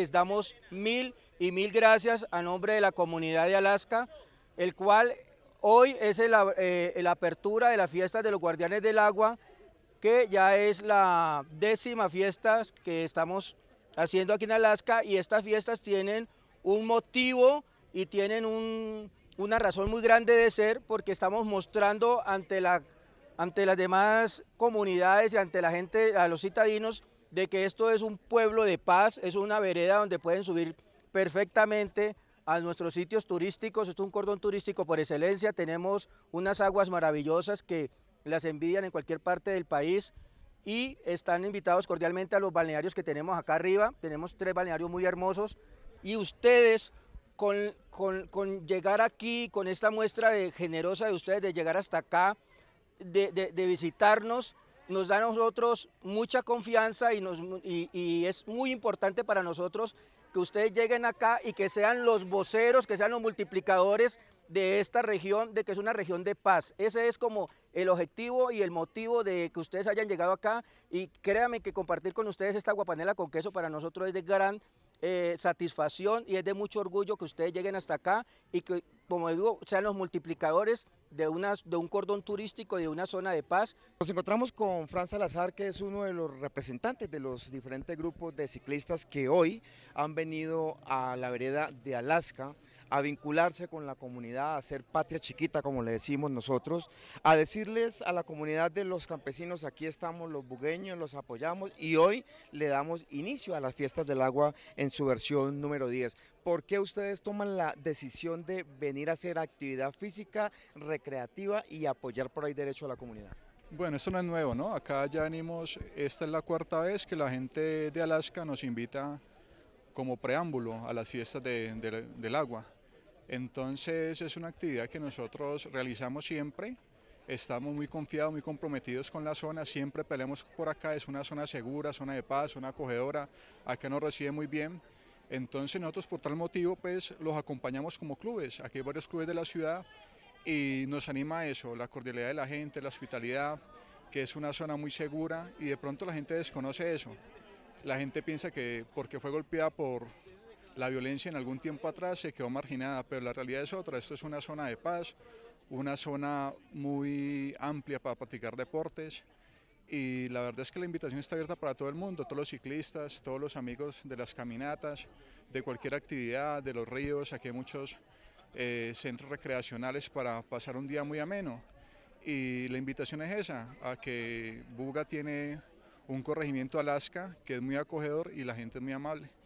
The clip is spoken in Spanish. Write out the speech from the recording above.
Les damos mil y mil gracias a nombre de la comunidad de Alaska, el cual hoy es eh, la apertura de la fiesta de los Guardianes del Agua, que ya es la décima fiesta que estamos haciendo aquí en Alaska y estas fiestas tienen un motivo y tienen una razón muy grande de ser porque estamos mostrando ante, ante las demás comunidades y ante la gente, a los citadinos, de que esto es un pueblo de paz, es una vereda donde pueden subir perfectamente a nuestros sitios turísticos, es un cordón turístico por excelencia, tenemos unas aguas maravillosas que las envidian en cualquier parte del país y están invitados cordialmente a los balnearios que tenemos acá arriba, tenemos tres balnearios muy hermosos y ustedes con, con, llegar aquí, con esta muestra generosa de ustedes de llegar hasta acá, de, de visitarnos, nos da a nosotros mucha confianza y, nos, es muy importante para nosotros que ustedes lleguen acá y que sean los voceros, que sean los multiplicadores de esta región, de que es una región de paz. Ese es como el objetivo y el motivo de que ustedes hayan llegado acá y créanme que compartir con ustedes esta guapanela con queso para nosotros es de gran eh, satisfacción y es de mucho orgullo que ustedes lleguen hasta acá y que, como digo, sean los multiplicadores de, de un cordón turístico y de una zona de paz. Nos encontramos con Fran Salazar, que es uno de los representantes de los diferentes grupos de ciclistas que hoy han venido a la vereda de Alaska a vincularse con la comunidad, a ser patria chiquita, como le decimos nosotros, a decirles a la comunidad de los campesinos, aquí estamos los bugueños, los apoyamos y hoy le damos inicio a las fiestas del agua en su versión número 10. ¿Por qué ustedes toman la decisión de venir a hacer actividad física, recreativa y apoyar por ahí derecho a la comunidad? Bueno, esto no es nuevo, ¿no? Acá ya venimos, esta es la cuarta vez que la gente de Alaska nos invita como preámbulo a las fiestas del agua. Entonces es una actividad que nosotros realizamos siempre, estamos muy confiados, muy comprometidos con la zona, siempre peleamos por acá, es una zona segura, zona de paz, zona acogedora, a que nos recibe muy bien. Entonces nosotros por tal motivo pues los acompañamos como clubes, aquí hay varios clubes de la ciudad y nos anima eso, la cordialidad de la gente, la hospitalidad, que es una zona muy segura y de pronto la gente desconoce eso. La gente piensa que porque fue golpeada por, la violencia en algún tiempo atrás se quedó marginada, pero la realidad es otra. Esto es una zona de paz, una zona muy amplia para practicar deportes. Y la verdad es que la invitación está abierta para todo el mundo, todos los ciclistas, todos los amigos de las caminatas, de cualquier actividad, de los ríos. Aquí hay muchos eh, centros recreacionales para pasar un día muy ameno. Y la invitación es esa, a que Buga tiene un corregimiento Alaska que es muy acogedor y la gente es muy amable.